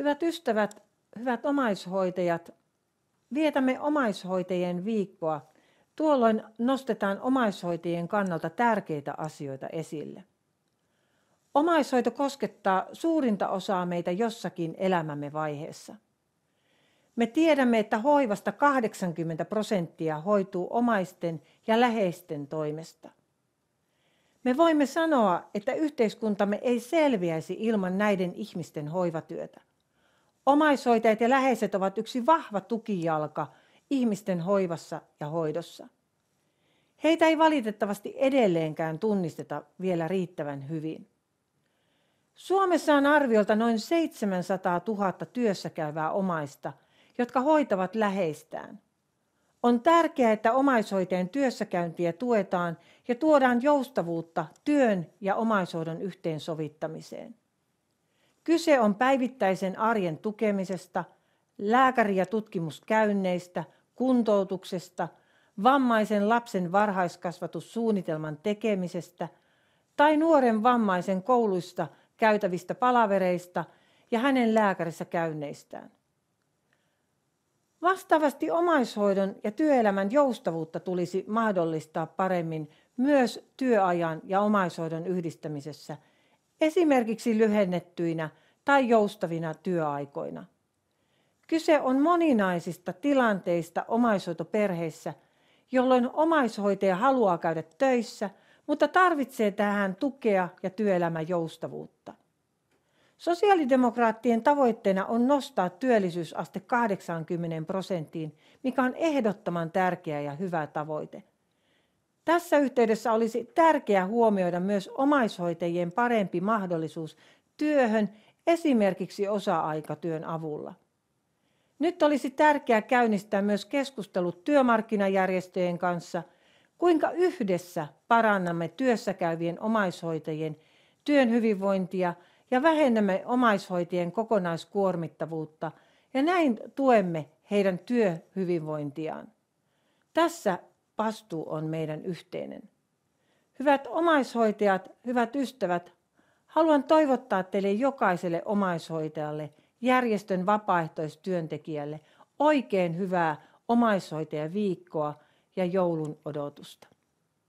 Hyvät ystävät, hyvät omaishoitajat, vietämme omaishoitajien viikkoa. Tuolloin nostetaan omaishoitajien kannalta tärkeitä asioita esille. Omaishoito koskettaa suurinta osaa meitä jossakin elämämme vaiheessa. Me tiedämme, että hoivasta 80 prosenttia hoituu omaisten ja läheisten toimesta. Me voimme sanoa, että yhteiskuntamme ei selviäisi ilman näiden ihmisten hoivatyötä. Omaishoitajat ja läheiset ovat yksi vahva tukijalka ihmisten hoivassa ja hoidossa. Heitä ei valitettavasti edelleenkään tunnisteta vielä riittävän hyvin. Suomessa on arviolta noin 700 000 työssäkäyvää omaista, jotka hoitavat läheistään. On tärkeää, että omaishoitajien työssäkäyntiä tuetaan ja tuodaan joustavuutta työn ja omaishoidon yhteensovittamiseen. Kyse on päivittäisen arjen tukemisesta, lääkäri- ja tutkimuskäynneistä, kuntoutuksesta, vammaisen lapsen varhaiskasvatussuunnitelman tekemisestä tai nuoren vammaisen kouluista käytävistä palavereista ja hänen lääkärissä käynneistään. Vastaavasti omaishoidon ja työelämän joustavuutta tulisi mahdollistaa paremmin myös työajan ja omaishoidon yhdistämisessä – esimerkiksi lyhennettyinä tai joustavina työaikoina. Kyse on moninaisista tilanteista omaishoitoperheissä, jolloin omaishoitaja haluaa käydä töissä, mutta tarvitsee tähän tukea ja työelämän joustavuutta. Sosiaalidemokraattien tavoitteena on nostaa työllisyysaste 80 prosenttiin, mikä on ehdottoman tärkeä ja hyvä tavoite. Tässä yhteydessä olisi tärkeää huomioida myös omaishoitajien parempi mahdollisuus työhön esimerkiksi osa-aikatyön avulla. Nyt olisi tärkeää käynnistää myös keskustelut työmarkkinajärjestöjen kanssa, kuinka yhdessä parannamme työssäkäyvien omaishoitajien työn hyvinvointia ja vähennämme omaishoitajien kokonaiskuormittavuutta ja näin tuemme heidän työhyvinvointiaan. Tässä vastuu on meidän yhteinen. Hyvät omaishoitajat, hyvät ystävät, haluan toivottaa teille jokaiselle omaishoitajalle, järjestön vapaaehtoistyöntekijälle oikein hyvää omaishoitajaviikkoa ja joulun odotusta.